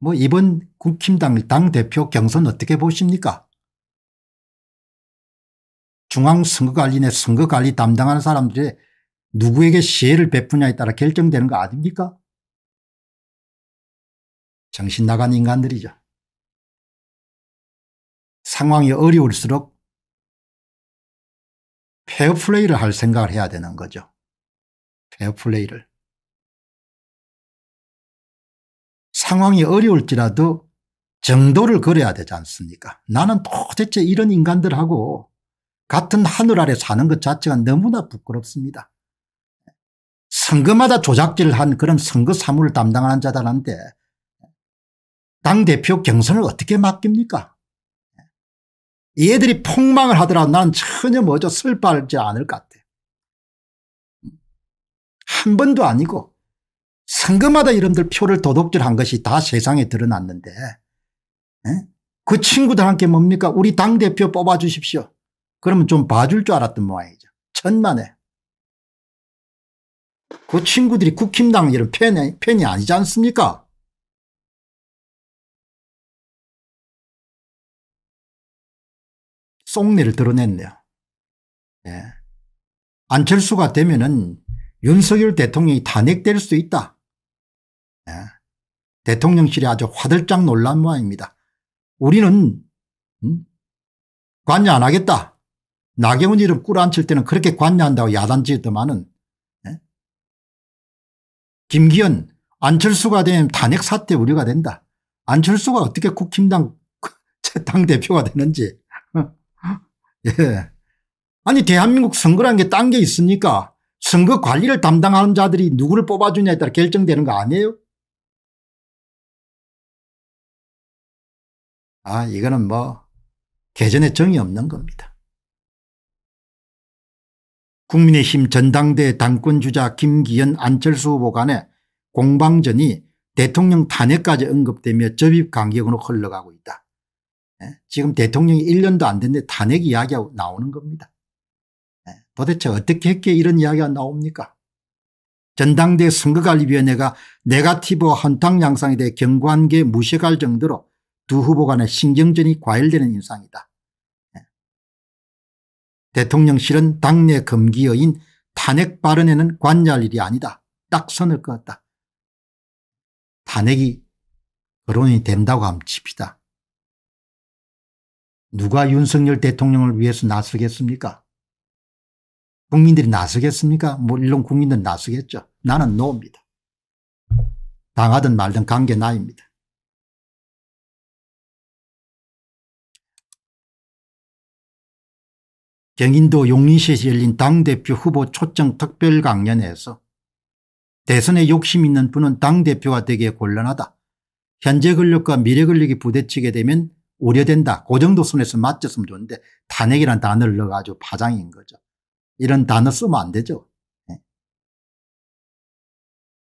뭐 이번 국힘당 당대표 경선 어떻게 보십니까? 중앙선거관리내 선거관리 담당하는 사람들이 누구에게 시혜를 베푸냐에 따라 결정되는 거 아닙니까? 정신 나간 인간들이죠. 상황이 어려울수록 페어플레이를 할 생각을 해야 되는 거죠. 페어플레이를. 상황이 어려울지라도 정도를 그려야 되지 않습니까 나는 도대체 이런 인간들하고 같은 하늘 아래 사는 것 자체가 너무나 부끄럽습니다. 선거마다 조작질을 한 그런 선거 사무를 담당하는 자들한테 당대표 경선을 어떻게 맡깁니까 얘들이 폭망을 하더라도 난 전혀 뭐죠 슬퍼하지 않을 것 같아. 한 번도 아니고 선거마다 이름들 표를 도둑질한 것이 다 세상에 드러났는데 에? 예? 그 친구들한테 뭡니까 우리 당대표 뽑아주십시오. 그러면 좀 봐줄 줄 알았던 모양이죠. 천만에. 그 친구들이 국힘당 이런 팬이, 팬이 아니지 않습니까? 쏭내를 드러냈네요. 예. 안철수가 되면은 윤석열 대통령이 탄핵될 수 있다. 대통령실이 아주 화들짝 놀란 모양입니다. 우리는 음? 관여 안 하겠다. 나경원 이름 꿇어앉힐 때는 그렇게 관여한다고 야단지더만은 네? 예? 김기현 안철수가 되면 탄핵 사태 우려가 된다. 안철수가 어떻게 국힘당 당대표가 되는지. 예. 아니 대한민국 선거란 게 딴 게 있습니까? 선거 관리를 담당하는 자들이 누구를 뽑아주냐에 따라 결정되는 거 아니에요? 아, 이거는 뭐 개전에 정이 없는 겁니다. 국민의힘 전당대 당권주자 김기현 안철수 후보 간의 공방전이 대통령 탄핵까지 언급되며 접입 간격으로 흘러가고 있다. 예, 지금 대통령이 1년도 안 됐는데 탄핵 이야기가 나오는 겁니다. 예, 도대체 어떻게 했기에 이런 이야기가 나옵니까? 전당대 선거관리위원회가 네가티브 헌탕 양상에 대해 경관계 무시할 정도로 두 후보 간의 신경전이 과열되는 인상이다. 예. 대통령실은 당내 금기어인 탄핵 발언에는 관여할 일이 아니다. 딱 선을 그었다. 탄핵이 거론이 된다고 하면 집이다. 누가 윤석열 대통령을 위해서 나서겠습니까? 국민들이 나서겠습니까? 물론 뭐 국민들은 나서겠죠. 나는 노입니다. 당하든 말든 관계 나입니다. 경인도 용인시에서 열린 당대표 후보 초청 특별 강연에서 대선에 욕심 있는 분은 당대표가 되기에 곤란하다. 현재 권력과 미래 권력이 부대치게 되면 우려된다. 그 정도 선에서 맞췄으면 좋은데 탄핵이란 단어를 넣어가지고 파장인 거죠. 이런 단어 쓰면 안 되죠. 네.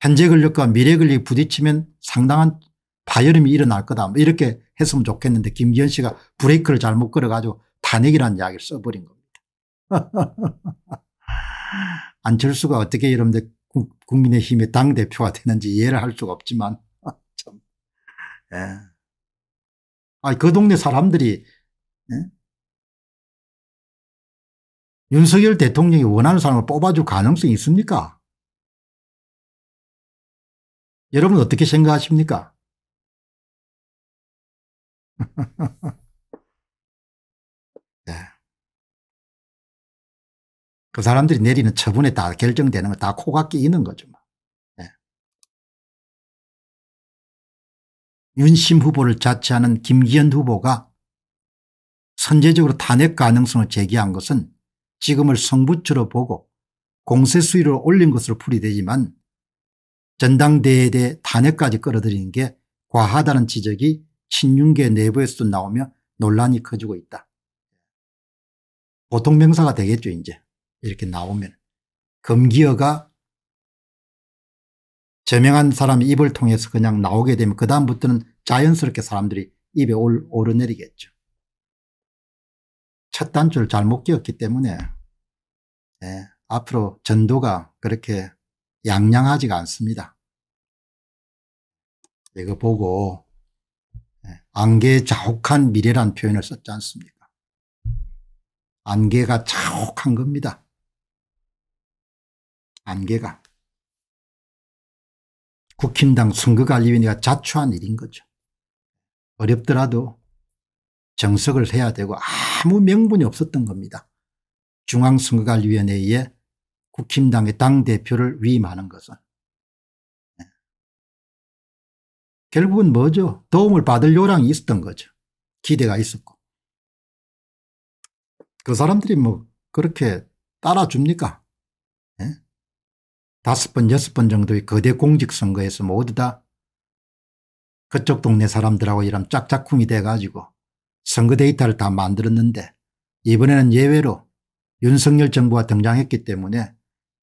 현재 권력과 미래 권력이 부딪히면 상당한 파열음이 일어날 거다. 뭐 이렇게 했으면 좋겠는데 김기현 씨가 브레이크를 잘못 걸어가지고 탄핵이라 이야기를 써버린 겁다 안철수가 어떻게 여러분들 국민의힘의 당대표가 되는지 이해를 할 수가 없지만 참. 예. 아그 동네 사람들이 예? 윤석열 대통령이 원하는 사람을 뽑아줄 가능성이 있습니까? 여러분 어떻게 생각하십니까? 그 사람들이 내리는 처분에 다 결정되는 걸 다 코가 끼이는 거죠. 네. 윤심 후보를 자처하는 김기현 후보가 선제적으로 탄핵 가능성을 제기한 것은 지금을 성부처로 보고 공세 수위를 올린 것으로 풀이되지만 전당대회에 대해 탄핵까지 끌어들이는 게 과하다는 지적이 친윤계 내부에서도 나오며 논란이 커지고 있다. 보통 명사가 되겠죠 이제. 이렇게 나오면 금기어가 저명한 사람 입을 통해서 그냥 나오게 되면 그 다음부터는 자연스럽게 사람들이 입에 오르내리겠죠. 첫 단추를 잘못 끼었기 때문에 네, 앞으로 전도가 그렇게 양양하지가 않습니다. 이거 보고 예, 안개 자욱한 미래란 표현을 썼지 않습니까? 안개가 자욱한 겁니다. 안개가 국힘당 선거관리위원회가 자초한 일인 거죠. 어렵더라도 정석을 해야 되고 아무 명분이 없었던 겁니다. 중앙선거관리위원회에 국힘당의 당대표를 위임하는 것은. 네. 결국은 뭐죠? 도움을 받을 요량이 있었던 거죠. 기대가 있었고. 그 사람들이 뭐 그렇게 따라줍니까? 다섯 번 여섯 번 정도의 거대 공직선거에서 모두 다 그쪽 동네 사람들하고 이런 짝짝꿍이 돼가지고 선거 데이터를 다 만들었는데 이번에는 예외로 윤석열 정부가 등장했기 때문에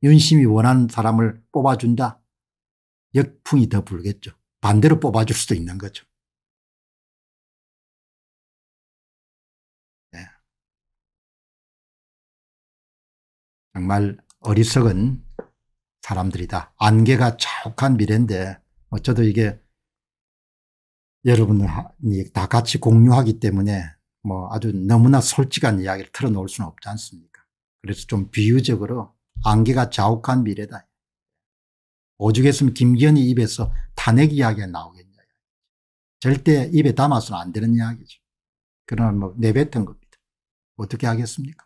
윤심이 원하는 사람을 뽑아준다. 역풍이 더 불겠죠. 반대로 뽑아줄 수도 있는 거죠. 네. 정말 어리석은 사람들이다. 안개가 자한 미래인데 어쩌도 이게 여러분이 다 같이 공유하기 때문에 뭐 아주 너무나 솔직한 이야기를 틀어놓을 수는 없지 않습니까? 그래서 좀 비유적으로 안개가 자욱한 미래다. 오죽했으면 김기현이 입에서 탄핵 이야기가 나오겠냐. 절대 입에 담아서는 안 되는 이야기죠. 그러나 뭐 내뱉은 겁니다. 어떻게 하겠습니까?